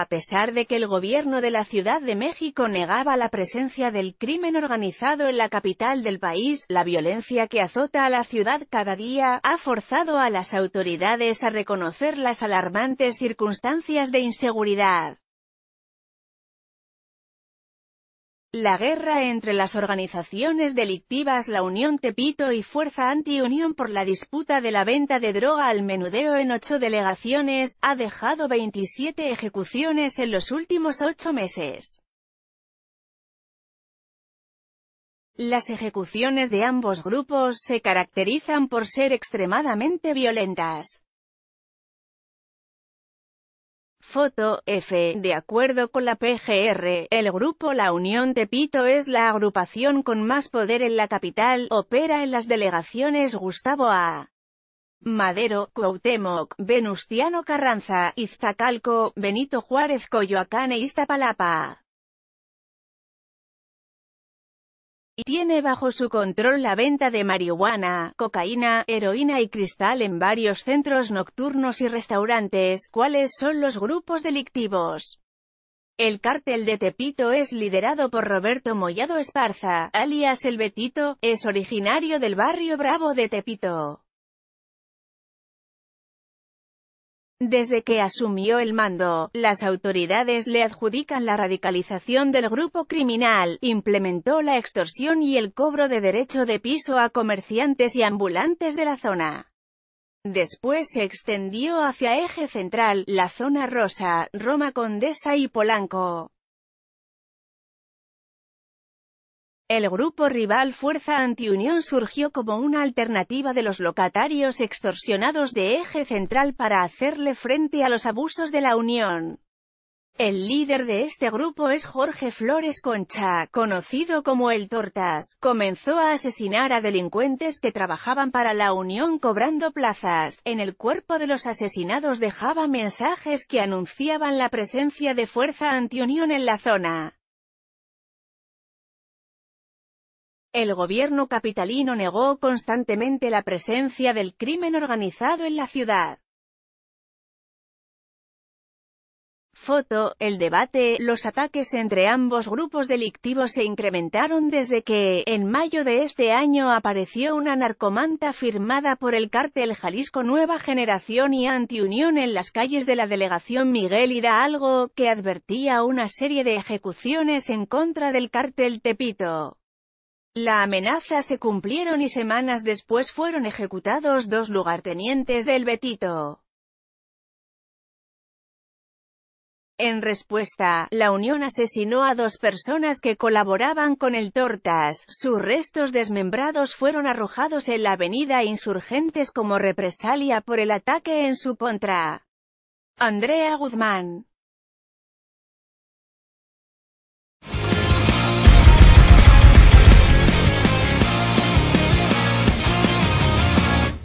A pesar de que el gobierno de la Ciudad de México negaba la presencia del crimen organizado en la capital del país, la violencia que azota a la ciudad cada día, ha forzado a las autoridades a reconocer las alarmantes circunstancias de inseguridad. La guerra entre las organizaciones delictivas La Unión Tepito y Fuerza Anti-Unión por la disputa de la venta de droga al menudeo en ocho delegaciones, ha dejado 27 ejecuciones en los últimos ocho meses. Las ejecuciones de ambos grupos se caracterizan por ser extremadamente violentas. Foto F. De acuerdo con la PGR, el grupo La Unión Tepito es la agrupación con más poder en la capital, opera en las delegaciones Gustavo A. Madero, Cuauhtémoc, Venustiano Carranza, Iztacalco, Benito Juárez Coyoacán e Iztapalapa. y tiene bajo su control la venta de marihuana, cocaína, heroína y cristal en varios centros nocturnos y restaurantes. ¿Cuáles son los grupos delictivos? El cártel de Tepito es liderado por Roberto Mollado Esparza, alias El Betito, es originario del barrio Bravo de Tepito. Desde que asumió el mando, las autoridades le adjudican la radicalización del grupo criminal, implementó la extorsión y el cobro de derecho de piso a comerciantes y ambulantes de la zona. Después se extendió hacia Eje Central, la zona rosa, Roma Condesa y Polanco. El grupo rival Fuerza Antiunión surgió como una alternativa de los locatarios extorsionados de Eje Central para hacerle frente a los abusos de la Unión. El líder de este grupo es Jorge Flores Concha, conocido como El Tortas. Comenzó a asesinar a delincuentes que trabajaban para la Unión cobrando plazas. En el cuerpo de los asesinados dejaba mensajes que anunciaban la presencia de fuerza antiunión en la zona. El gobierno capitalino negó constantemente la presencia del crimen organizado en la ciudad. Foto, el debate, los ataques entre ambos grupos delictivos se incrementaron desde que, en mayo de este año apareció una narcomanta firmada por el cártel Jalisco Nueva Generación y Antiunión en las calles de la delegación Miguel Hidalgo, que advertía una serie de ejecuciones en contra del cártel Tepito. La amenaza se cumplieron y semanas después fueron ejecutados dos lugartenientes del Betito. En respuesta, la Unión asesinó a dos personas que colaboraban con el Tortas. Sus restos desmembrados fueron arrojados en la avenida Insurgentes como represalia por el ataque en su contra. Andrea Guzmán